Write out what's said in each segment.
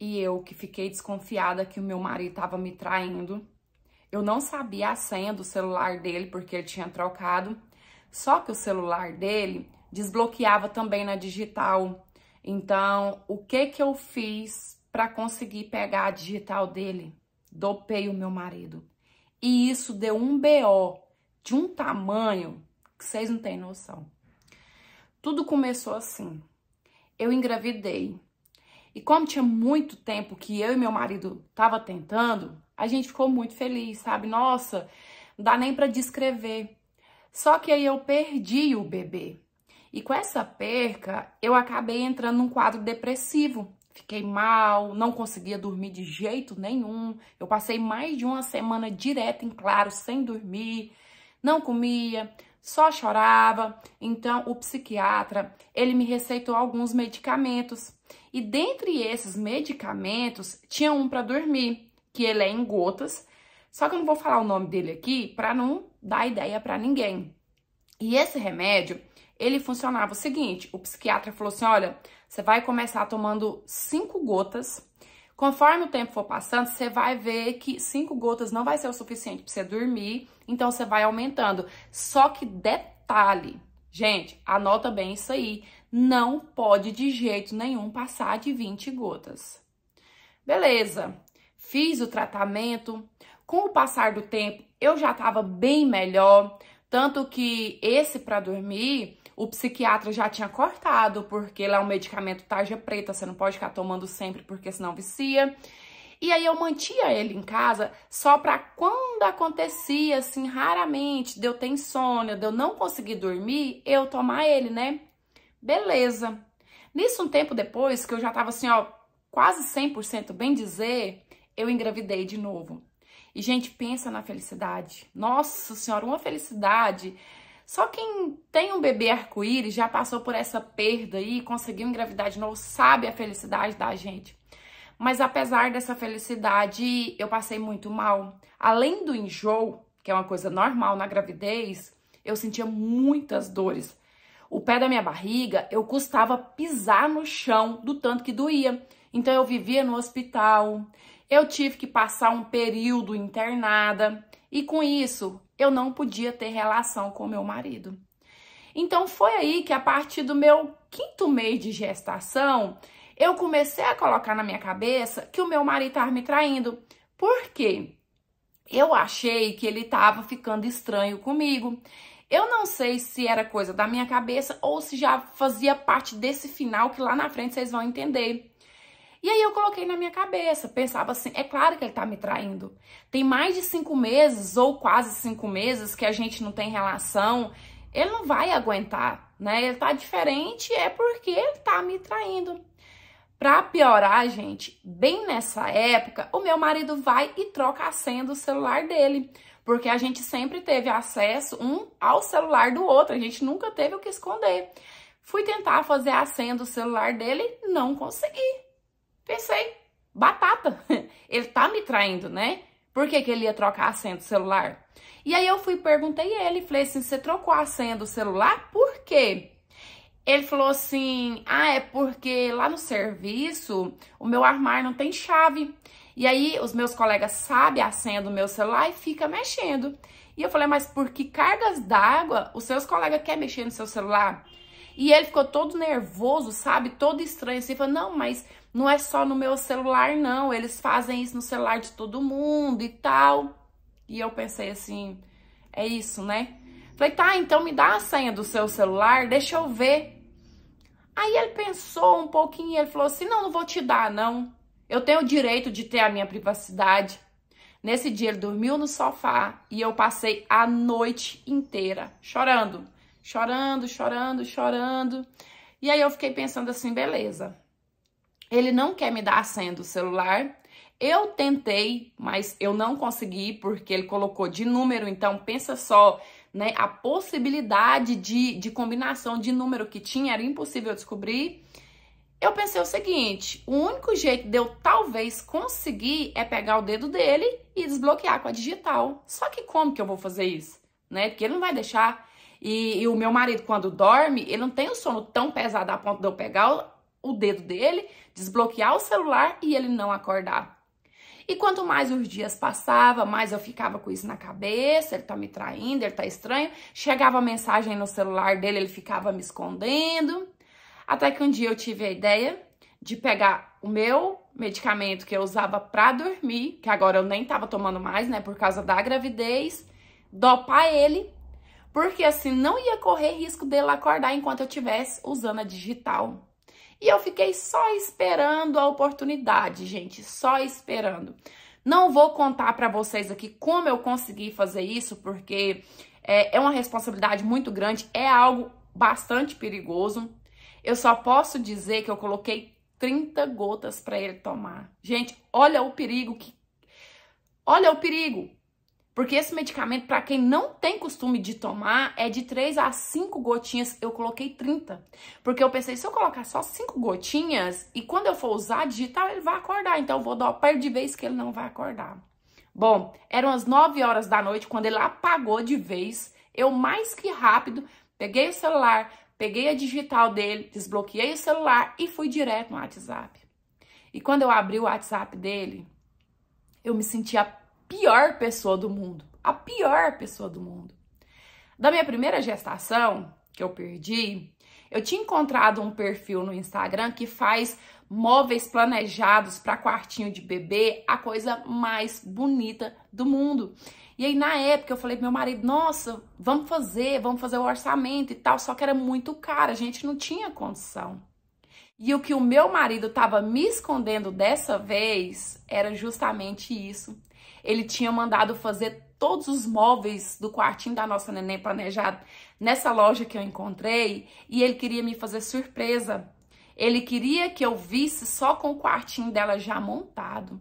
e eu que fiquei desconfiada que o meu marido estava me traindo. Eu não sabia a senha do celular dele porque ele tinha trocado. Só que o celular dele desbloqueava também na digital. Então, o que que eu fiz para conseguir pegar a digital dele? Dopei o meu marido. E isso deu um BO de um tamanho que vocês não têm noção. Tudo começou assim. Eu engravidei e como tinha muito tempo que eu e meu marido tava tentando, a gente ficou muito feliz, sabe? Nossa, não dá nem para descrever. Só que aí eu perdi o bebê. E com essa perca, eu acabei entrando num quadro depressivo. Fiquei mal, não conseguia dormir de jeito nenhum. Eu passei mais de uma semana direto em claro, sem dormir, não comia, só chorava. Então, o psiquiatra, ele me receitou alguns medicamentos e dentre esses medicamentos, tinha um para dormir, que ele é em gotas. Só que eu não vou falar o nome dele aqui para não dar ideia para ninguém. E esse remédio, ele funcionava o seguinte: o psiquiatra falou assim: olha, você vai começar tomando cinco gotas. Conforme o tempo for passando, você vai ver que cinco gotas não vai ser o suficiente para você dormir, então você vai aumentando. Só que detalhe, gente, anota bem isso aí não pode de jeito nenhum passar de 20 gotas. Beleza, fiz o tratamento. Com o passar do tempo, eu já estava bem melhor. Tanto que esse para dormir, o psiquiatra já tinha cortado, porque lá é um medicamento tarja preta, você não pode ficar tomando sempre, porque senão vicia. E aí eu mantinha ele em casa só para quando acontecia, assim, raramente, deu de eu ter insônia, de eu não conseguir dormir, eu tomar ele, né? Beleza. Nisso, um tempo depois, que eu já estava assim, ó, quase 100% bem dizer, eu engravidei de novo. E, gente, pensa na felicidade. Nossa Senhora, uma felicidade. Só quem tem um bebê arco-íris, já passou por essa perda aí, conseguiu engravidar de novo, sabe a felicidade da gente. Mas apesar dessa felicidade, eu passei muito mal. Além do enjoo, que é uma coisa normal na gravidez, eu sentia muitas dores o pé da minha barriga, eu custava pisar no chão do tanto que doía. Então eu vivia no hospital, eu tive que passar um período internada e com isso eu não podia ter relação com meu marido. Então foi aí que a partir do meu quinto mês de gestação, eu comecei a colocar na minha cabeça que o meu marido estava me traindo. Por quê? Eu achei que ele estava ficando estranho comigo. Eu não sei se era coisa da minha cabeça ou se já fazia parte desse final que lá na frente vocês vão entender. E aí eu coloquei na minha cabeça, pensava assim, é claro que ele tá me traindo. Tem mais de cinco meses ou quase cinco meses que a gente não tem relação. Ele não vai aguentar, né? Ele tá diferente, é porque ele tá me traindo. Para piorar, gente, bem nessa época, o meu marido vai e troca a senha do celular dele, porque a gente sempre teve acesso um ao celular do outro, a gente nunca teve o que esconder. Fui tentar fazer a senha do celular dele, não consegui. Pensei, batata, ele tá me traindo, né? Por que, que ele ia trocar a senha do celular? E aí eu fui perguntei a ele, falei assim, você trocou a senha do celular? Por quê? Ele falou assim: Ah, é porque lá no serviço o meu armário não tem chave. E aí os meus colegas sabem a senha do meu celular e fica mexendo. E eu falei: Mas por que cargas d'água os seus colegas querem mexer no seu celular? E ele ficou todo nervoso, sabe? Todo estranho assim. Falou: Não, mas não é só no meu celular, não. Eles fazem isso no celular de todo mundo e tal. E eu pensei assim: É isso, né? Falei, tá, então me dá a senha do seu celular, deixa eu ver. Aí ele pensou um pouquinho e ele falou assim: não, não vou te dar, não. Eu tenho o direito de ter a minha privacidade. Nesse dia ele dormiu no sofá e eu passei a noite inteira chorando, chorando, chorando, chorando. E aí eu fiquei pensando assim, beleza. Ele não quer me dar a senha do celular. Eu tentei, mas eu não consegui porque ele colocou de número, então pensa só, né? A possibilidade de, de combinação de número que tinha era impossível descobrir. Eu pensei o seguinte: o único jeito de eu talvez conseguir é pegar o dedo dele e desbloquear com a digital. Só que como que eu vou fazer isso? Né? Porque ele não vai deixar. E, e o meu marido, quando dorme, ele não tem o um sono tão pesado a ponto de eu pegar o, o dedo dele, desbloquear o celular e ele não acordar. E quanto mais os dias passava, mais eu ficava com isso na cabeça, ele tá me traindo, ele tá estranho. Chegava mensagem no celular dele, ele ficava me escondendo. Até que um dia eu tive a ideia de pegar o meu medicamento que eu usava para dormir, que agora eu nem tava tomando mais, né, por causa da gravidez, dopar ele, porque assim não ia correr risco dele acordar enquanto eu tivesse usando a digital. E eu fiquei só esperando a oportunidade, gente, só esperando. Não vou contar para vocês aqui como eu consegui fazer isso, porque é, é uma responsabilidade muito grande, é algo bastante perigoso. Eu só posso dizer que eu coloquei 30 gotas para ele tomar. Gente, olha o perigo que olha o perigo. Porque esse medicamento, para quem não tem costume de tomar, é de 3 a 5 gotinhas. Eu coloquei 30. Porque eu pensei, se eu colocar só 5 gotinhas, e quando eu for usar digital, ele vai acordar. Então, eu vou dar o pé de vez que ele não vai acordar. Bom, eram as 9 horas da noite, quando ele apagou de vez. Eu, mais que rápido, peguei o celular, peguei a digital dele, desbloqueei o celular e fui direto no WhatsApp. E quando eu abri o WhatsApp dele, eu me sentia pior pessoa do mundo. A pior pessoa do mundo. Da minha primeira gestação, que eu perdi, eu tinha encontrado um perfil no Instagram que faz móveis planejados para quartinho de bebê, a coisa mais bonita do mundo. E aí na época eu falei pro meu marido: "Nossa, vamos fazer, vamos fazer o orçamento e tal", só que era muito caro, a gente não tinha condição. E o que o meu marido estava me escondendo dessa vez era justamente isso ele tinha mandado fazer todos os móveis do quartinho da nossa neném planejado nessa loja que eu encontrei e ele queria me fazer surpresa. Ele queria que eu visse só com o quartinho dela já montado.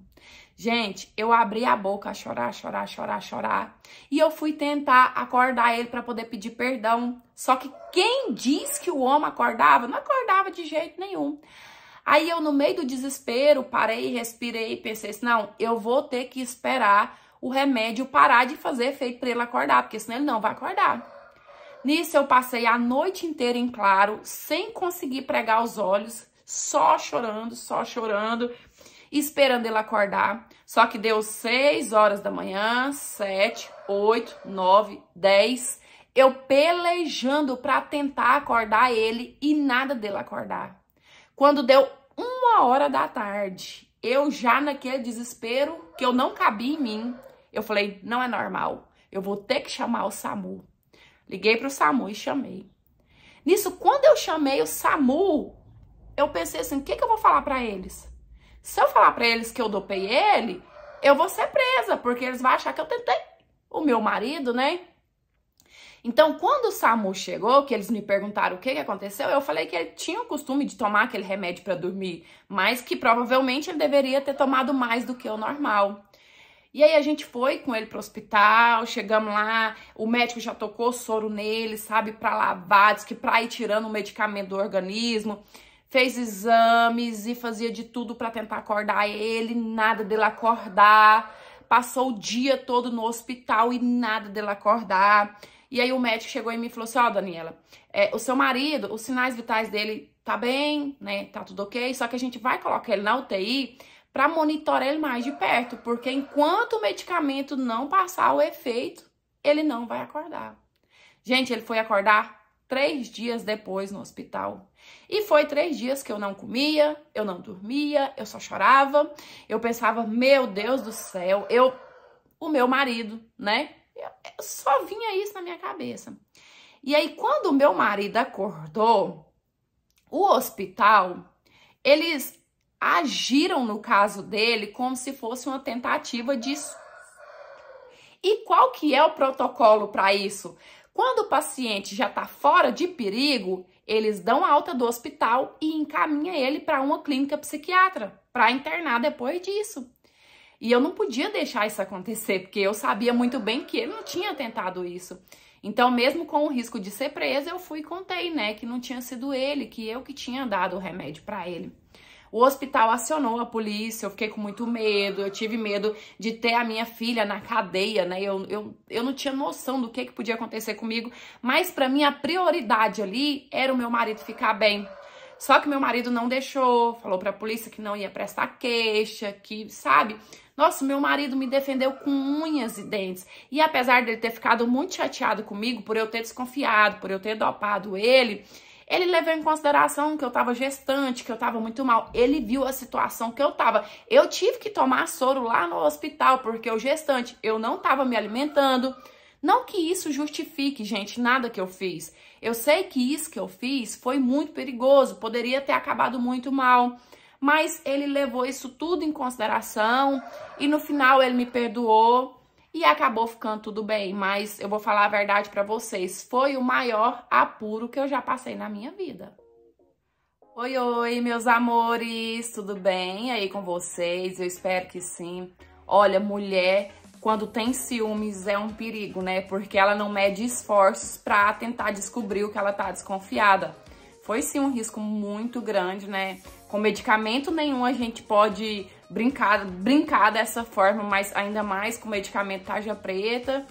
Gente, eu abri a boca a chorar, chorar, chorar, chorar. E eu fui tentar acordar ele para poder pedir perdão. Só que quem diz que o homem acordava? Não acordava de jeito nenhum. Aí eu, no meio do desespero, parei, respirei e pensei assim, não, eu vou ter que esperar o remédio parar de fazer efeito para ele acordar, porque senão ele não vai acordar. Nisso eu passei a noite inteira em claro, sem conseguir pregar os olhos, só chorando, só chorando, esperando ele acordar. Só que deu 6 horas da manhã, 7, 8, 9, 10. Eu pelejando para tentar acordar ele e nada dele acordar. Quando deu uma hora da tarde, eu já naquele desespero que eu não cabia em mim, eu falei, não é normal, eu vou ter que chamar o SAMU. Liguei para o SAMU e chamei. Nisso, quando eu chamei o SAMU, eu pensei assim, o que, que eu vou falar para eles? Se eu falar para eles que eu dopei ele, eu vou ser presa, porque eles vão achar que eu tentei o meu marido, né? Então, quando o SAMU chegou, que eles me perguntaram o que, que aconteceu, eu falei que ele tinha o costume de tomar aquele remédio para dormir, mas que provavelmente ele deveria ter tomado mais do que o normal. E aí a gente foi com ele pro hospital, chegamos lá, o médico já tocou soro nele, sabe, para lavar, diz que para ir tirando o medicamento do organismo. Fez exames e fazia de tudo para tentar acordar ele, nada dele acordar. Passou o dia todo no hospital e nada dele acordar. E aí o médico chegou em mim e falou assim: Ó, oh, Daniela, é, o seu marido, os sinais vitais dele tá bem, né? Tá tudo ok, só que a gente vai colocar ele na UTI para monitorar ele mais de perto, porque enquanto o medicamento não passar o efeito, ele não vai acordar. Gente, ele foi acordar três dias depois no hospital. E foi três dias que eu não comia, eu não dormia, eu só chorava. Eu pensava, meu Deus do céu, eu, o meu marido, né? Eu só vinha isso na minha cabeça. E aí, quando o meu marido acordou, o hospital, eles agiram no caso dele como se fosse uma tentativa de. E qual que é o protocolo para isso? Quando o paciente já está fora de perigo, eles dão alta do hospital e encaminham ele para uma clínica psiquiatra para internar depois disso. E eu não podia deixar isso acontecer, porque eu sabia muito bem que ele não tinha tentado isso. Então, mesmo com o risco de ser presa, eu fui e contei, né, que não tinha sido ele, que eu que tinha dado o remédio para ele. O hospital acionou a polícia, eu fiquei com muito medo, eu tive medo de ter a minha filha na cadeia, né? Eu, eu, eu não tinha noção do que, que podia acontecer comigo, mas para mim a prioridade ali era o meu marido ficar bem. Só que meu marido não deixou, falou pra polícia que não ia prestar queixa, que, sabe? Nossa, meu marido me defendeu com unhas e dentes. E apesar dele ter ficado muito chateado comigo por eu ter desconfiado, por eu ter dopado ele, ele levou em consideração que eu tava gestante, que eu tava muito mal. Ele viu a situação que eu tava. Eu tive que tomar soro lá no hospital, porque eu gestante, eu não tava me alimentando, não que isso justifique, gente, nada que eu fiz. Eu sei que isso que eu fiz foi muito perigoso, poderia ter acabado muito mal. Mas ele levou isso tudo em consideração e no final ele me perdoou e acabou ficando tudo bem. Mas eu vou falar a verdade para vocês: foi o maior apuro que eu já passei na minha vida. Oi, oi, meus amores, tudo bem aí com vocês? Eu espero que sim. Olha, mulher quando tem ciúmes é um perigo, né? Porque ela não mede esforços para tentar descobrir o que ela tá desconfiada. Foi sim um risco muito grande, né? Com medicamento nenhum a gente pode brincar, brincar dessa forma, mas ainda mais com medicamento taja preta.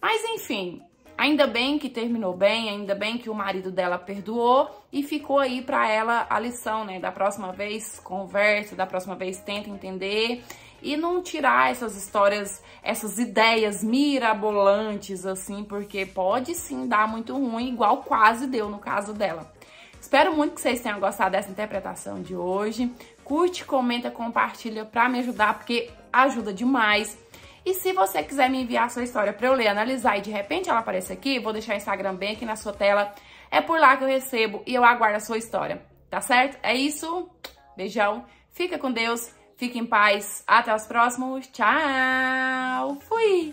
Mas enfim, Ainda bem que terminou bem, ainda bem que o marido dela perdoou e ficou aí para ela a lição, né? Da próxima vez, conversa, da próxima vez tenta entender e não tirar essas histórias, essas ideias mirabolantes, assim, porque pode sim dar muito ruim, igual quase deu no caso dela. Espero muito que vocês tenham gostado dessa interpretação de hoje. Curte, comenta, compartilha para me ajudar, porque ajuda demais. E se você quiser me enviar sua história para eu ler, analisar e de repente ela aparecer aqui, vou deixar o Instagram bem aqui na sua tela. É por lá que eu recebo e eu aguardo a sua história, tá certo? É isso, beijão, fica com Deus Fique em paz. Até os próximos. Tchau. Fui.